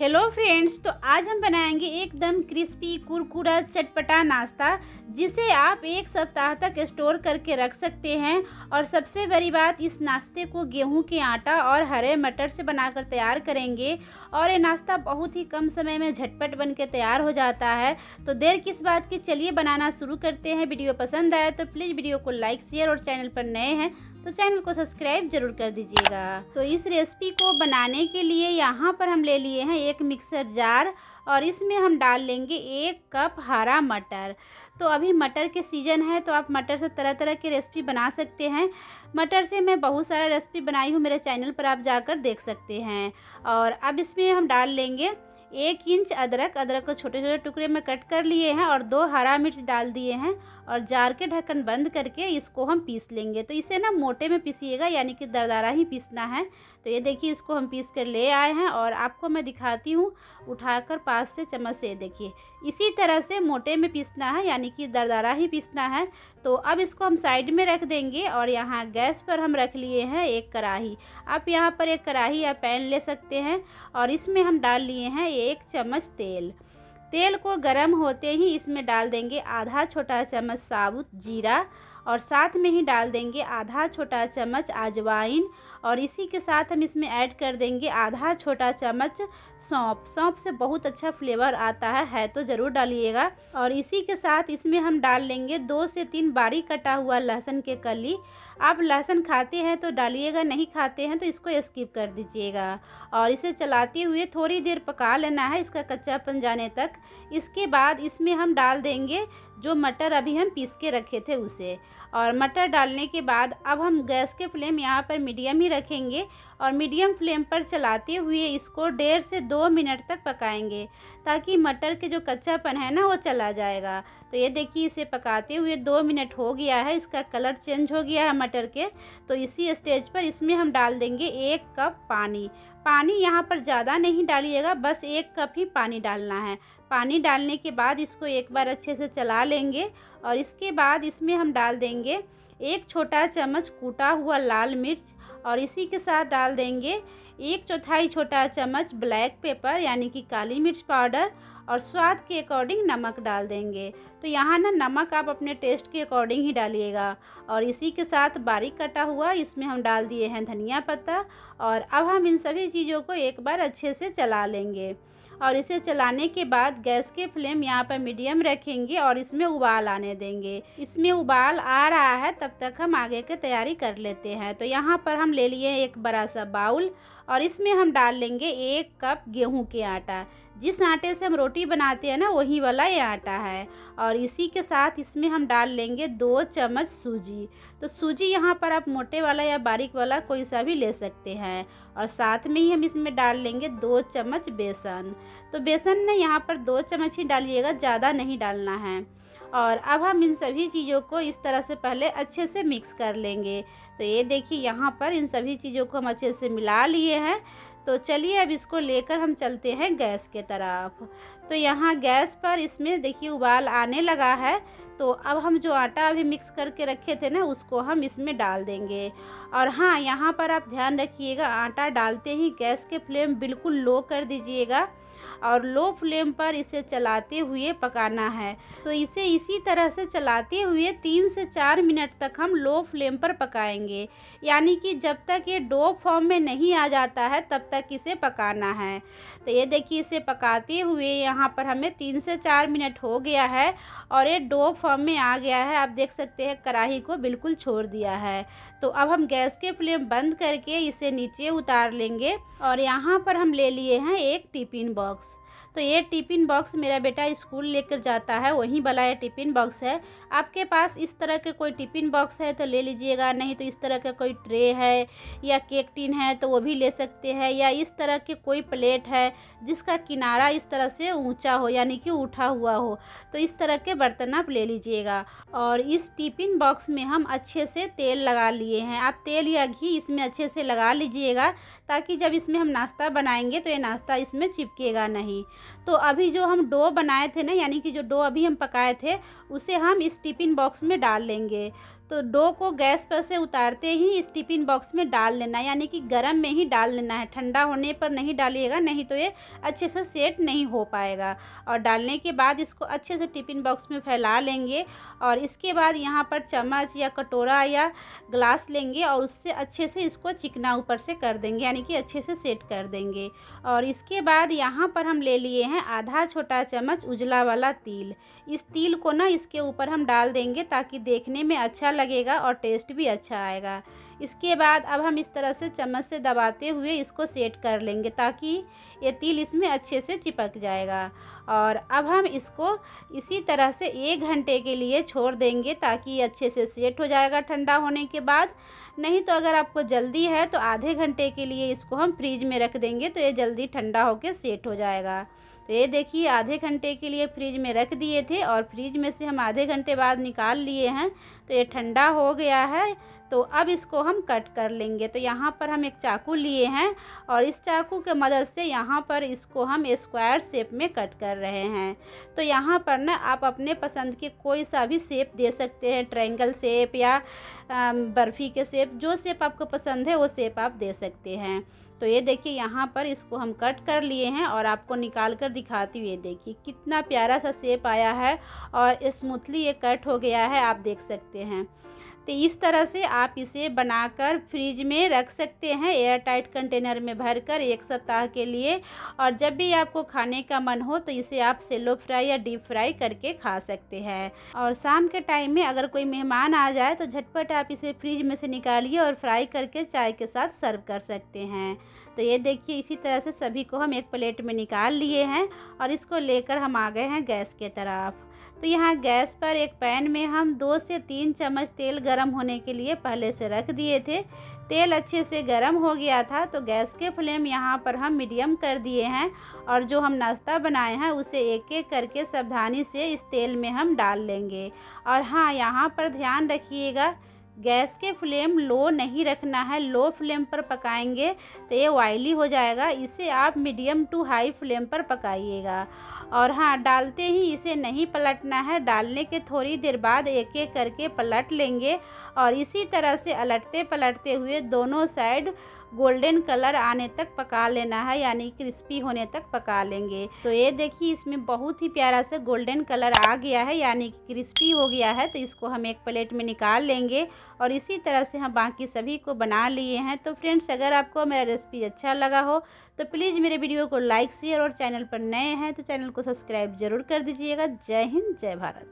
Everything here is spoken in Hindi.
हेलो फ्रेंड्स तो आज हम बनाएंगे एकदम क्रिस्पी कुरकुरा चटपटा नाश्ता जिसे आप एक सप्ताह तक स्टोर करके रख सकते हैं और सबसे बड़ी बात इस नाश्ते को गेहूं के आटा और हरे मटर से बनाकर तैयार करेंगे और ये नाश्ता बहुत ही कम समय में झटपट बन के तैयार हो जाता है तो देर किस बात की चलिए बनाना शुरू करते हैं वीडियो पसंद आया तो प्लीज़ वीडियो को लाइक शेयर और चैनल पर नए हैं तो चैनल को सब्सक्राइब जरूर कर दीजिएगा तो इस रेसिपी को बनाने के लिए यहाँ पर हम ले लिए हैं एक मिक्सर जार और इसमें हम डाल लेंगे एक कप हरा मटर तो अभी मटर के सीज़न है तो आप मटर से तरह तरह की रेसिपी बना सकते हैं मटर से मैं बहुत सारा रेसिपी बनाई हूँ मेरे चैनल पर आप जाकर देख सकते हैं और अब इसमें हम डाल लेंगे एक इंच अदरक अदरक को छोटे छोटे टुकड़े में कट कर लिए हैं और दो हरा मिर्च डाल दिए हैं और जार के ढक्कन बंद करके इसको हम पीस लेंगे तो इसे ना मोटे में पीसीएगा यानी कि दरदारा ही पीसना है तो ये देखिए इसको हम पीस कर ले आए हैं और आपको मैं दिखाती हूँ उठाकर पास से चम्मच से देखिए इसी तरह से मोटे में पीसना है यानी कि दरदारा ही पीसना है तो अब इसको हम साइड में रख देंगे और यहाँ गैस पर हम रख लिए हैं एक कढ़ाही आप यहाँ पर एक कढ़ाही या पैन ले सकते हैं और इसमें हम डाल लिए हैं एक चम्मच तेल तेल को गरम होते ही इसमें डाल देंगे आधा छोटा चम्मच साबुत जीरा और साथ में ही डाल देंगे आधा छोटा चम्मच अजवाइन और इसी के साथ हम इसमें ऐड कर देंगे आधा छोटा चम्मच सौंप सौंप से बहुत अच्छा फ्लेवर आता है है तो ज़रूर डालिएगा और इसी के साथ इसमें हम डाल लेंगे दो से तीन बारीक कटा हुआ लहसुन के कली आप लहसुन खाते हैं तो डालिएगा नहीं खाते हैं तो इसको स्किप कर दीजिएगा और इसे चलाते हुए थोड़ी देर पका लेना है इसका कच्चापन जाने तक इसके बाद इसमें हम डाल देंगे जो मटर अभी हम पीस के रखे थे उसे और मटर डालने के बाद अब हम गैस के फ्लेम यहाँ पर मीडियम ही रखेंगे और मीडियम फ्लेम पर चलाते हुए इसको डेढ़ से दो मिनट तक पकाएंगे ताकि मटर के जो कच्चापन है ना वो चला जाएगा तो ये देखिए इसे पकाते हुए दो मिनट हो गया है इसका कलर चेंज हो गया है मटर के तो इसी स्टेज पर इसमें हम डाल देंगे एक कप पानी पानी यहाँ पर ज़्यादा नहीं डालिएगा बस एक कप ही पानी डालना है पानी डालने के बाद इसको एक बार अच्छे से चला लेंगे और इसके बाद इसमें हम डाल देंगे एक छोटा चम्मच कूटा हुआ लाल मिर्च और इसी के साथ डाल देंगे एक चौथाई छोटा चम्मच ब्लैक पेपर यानी कि काली मिर्च पाउडर और स्वाद के अकॉर्डिंग नमक डाल देंगे तो यहाँ ना नमक आप अपने टेस्ट के अकॉर्डिंग ही डालिएगा और इसी के साथ बारीक कटा हुआ इसमें हम डाल दिए हैं धनिया पत्ता और अब हम इन सभी चीज़ों को एक बार अच्छे से चला लेंगे और इसे चलाने के बाद गैस के फ्लेम यहाँ पर मीडियम रखेंगे और इसमें उबाल आने देंगे इसमें उबाल आ रहा है तब तक हम आगे की तैयारी कर लेते हैं तो यहाँ पर हम ले लिए एक बड़ा सा बाउल और इसमें हम डाल लेंगे एक कप गेहूं के आटा जिस आटे से हम रोटी बनाते हैं ना वही वाला ये आटा है और इसी के साथ इसमें हम डाल लेंगे दो चम्मच सूजी तो सूजी यहाँ पर आप मोटे वाला या बारीक वाला कोई सा भी ले सकते हैं और साथ में ही हम इसमें डाल लेंगे दो चम्मच बेसन तो बेसन ना यहाँ पर दो चम्मच ही डालिएगा ज़्यादा नहीं डालना है और अब हम इन सभी चीज़ों को इस तरह से पहले अच्छे से मिक्स कर लेंगे तो ये देखिए यहाँ पर इन सभी चीज़ों को हम अच्छे से मिला लिए हैं तो चलिए अब इसको लेकर हम चलते हैं गैस के तरफ तो यहाँ गैस पर इसमें देखिए उबाल आने लगा है तो अब हम जो आटा अभी मिक्स करके रखे थे ना उसको हम इसमें डाल देंगे और हाँ यहाँ पर आप ध्यान रखिएगा आटा डालते ही गैस के फ्लेम बिल्कुल लो कर दीजिएगा और लो फ्लेम पर इसे चलाते हुए पकाना है तो इसे इसी तरह से चलाते हुए तीन से चार मिनट तक हम लो फ्लेम पर पकाएंगे यानी कि जब तक ये डो फॉर्म में नहीं आ जाता है तब तक इसे पकाना है तो ये देखिए इसे पकाते हुए यहाँ पर हमें तीन से चार मिनट हो गया है और ये डो फॉर्म में आ गया है आप देख सकते हैं कढ़ाही को बिल्कुल छोड़ दिया है तो अब हम गैस के फ्लेम बंद करके इसे नीचे उतार लेंगे और यहाँ पर हम ले लिए हैं एक टिफिन बॉक्स Vlogs तो ये टिफ़िन बॉक्स मेरा बेटा स्कूल लेकर जाता है वहीं वाला ये टिफ़िन बॉक्स है आपके पास इस तरह के कोई टिफ़िन बॉक्स है तो ले लीजिएगा नहीं तो इस तरह का कोई ट्रे है या केक टिन है तो वो भी ले सकते हैं या इस तरह के कोई प्लेट है जिसका किनारा इस तरह से ऊँचा हो यानी कि उठा हुआ हो तो इस तरह के बर्तन आप ले लीजिएगा और इस टिफ़िन बॉक्स में हम अच्छे से तेल लगा लिए हैं आप तेल या घी इसमें अच्छे से लगा लीजिएगा ताकि जब इसमें हम नाश्ता बनाएंगे तो ये नाश्ता इसमें चिपकेगा नहीं तो अभी जो हम डो बनाए थे ना यानी कि जो डो अभी हम पकाए थे उसे हम इस टिफ़िन बॉक्स में डाल लेंगे तो डो को गैस पर से उतारते ही इस टिफिन बॉक्स में डाल लेना यानी कि गर्म में ही डाल लेना है ठंडा होने पर नहीं डालिएगा नहीं तो ये अच्छे से सेट नहीं हो पाएगा और डालने के बाद इसको अच्छे से टिफिन बॉक्स में फैला लेंगे और इसके बाद यहाँ पर चम्मच या कटोरा या ग्लास लेंगे और उससे अच्छे से इसको चिकना ऊपर से कर देंगे यानी कि अच्छे से सेट कर देंगे और इसके बाद यहाँ पर हम ले लिए हैं आधा छोटा चम्मच उजला वाला तिल इस तिल को ना इसके ऊपर हम डाल देंगे ताकि देखने में अच्छा लगेगा और टेस्ट भी अच्छा आएगा इसके बाद अब हम इस तरह से चम्मच से दबाते हुए इसको सेट कर लेंगे ताकि ये तिल इसमें अच्छे से चिपक जाएगा और अब हम इसको इसी तरह से एक घंटे के लिए छोड़ देंगे ताकि ये अच्छे से सेट हो जाएगा ठंडा होने के बाद नहीं तो अगर आपको जल्दी है तो आधे घंटे के लिए इसको हम फ्रीज में रख देंगे तो ये जल्दी ठंडा होकर सेट हो जाएगा तो ये देखिए आधे घंटे के लिए फ्रिज में रख दिए थे और फ्रिज में से हम आधे घंटे बाद निकाल लिए हैं तो ये ठंडा हो गया है तो अब इसको हम कट कर लेंगे तो यहाँ पर हम एक चाकू लिए हैं और इस चाकू के मदद से यहाँ पर इसको हम स्क्वायर शेप में कट कर रहे हैं तो यहाँ पर ना आप अपने पसंद के कोई सा भी शेप दे सकते हैं ट्रायंगल शेप या बर्फ़ी के शेप जो शेप आपको पसंद है वो शेप आप दे सकते हैं तो ये देखिए यहाँ पर इसको हम कट कर लिए हैं और आपको निकाल कर दिखाती हूँ ये देखिए कितना प्यारा सा सेप आया है और स्मूथली ये कट हो गया है आप देख सकते हैं तो इस तरह से आप इसे बनाकर फ्रिज में रख सकते हैं एयर टाइट कंटेनर में भरकर एक सप्ताह के लिए और जब भी आपको खाने का मन हो तो इसे आप सेलो फ्राई या डीप फ्राई करके खा सकते हैं और शाम के टाइम में अगर कोई मेहमान आ जाए तो झटपट आप इसे फ्रिज में से निकालिए और फ्राई करके चाय के साथ सर्व कर सकते हैं तो ये देखिए इसी तरह से सभी को हम एक प्लेट में निकाल लिए हैं और इसको लेकर हम आ गए हैं गैस के तरफ तो यहाँ गैस पर एक पैन में हम दो से तीन चम्मच तेल गरम होने के लिए पहले से रख दिए थे तेल अच्छे से गर्म हो गया था तो गैस के फ्लेम यहाँ पर हम मीडियम कर दिए हैं और जो हम नाश्ता बनाए हैं उसे एक एक करके सावधानी से इस तेल में हम डाल लेंगे और हाँ यहाँ पर ध्यान रखिएगा गैस के फ्लेम लो नहीं रखना है लो फ्लेम पर पकाएंगे तो ये ऑयली हो जाएगा इसे आप मीडियम टू हाई फ्लेम पर पकाइएगा और हाँ डालते ही इसे नहीं पलटना है डालने के थोड़ी देर बाद एक एक करके पलट लेंगे और इसी तरह से अलटते पलटते हुए दोनों साइड गोल्डन कलर आने तक पका लेना है यानी क्रिस्पी होने तक पका लेंगे तो ये देखिए इसमें बहुत ही प्यारा से गोल्डन कलर आ गया है यानी कि क्रिस्पी हो गया है तो इसको हम एक प्लेट में निकाल लेंगे और इसी तरह से हम बाकी सभी को बना लिए हैं तो फ्रेंड्स अगर आपको मेरा रेसिपी अच्छा लगा हो तो प्लीज़ मेरे वीडियो को लाइक शेयर और चैनल पर नए हैं तो चैनल को सब्सक्राइब ज़रूर कर दीजिएगा जय हिंद जय भारत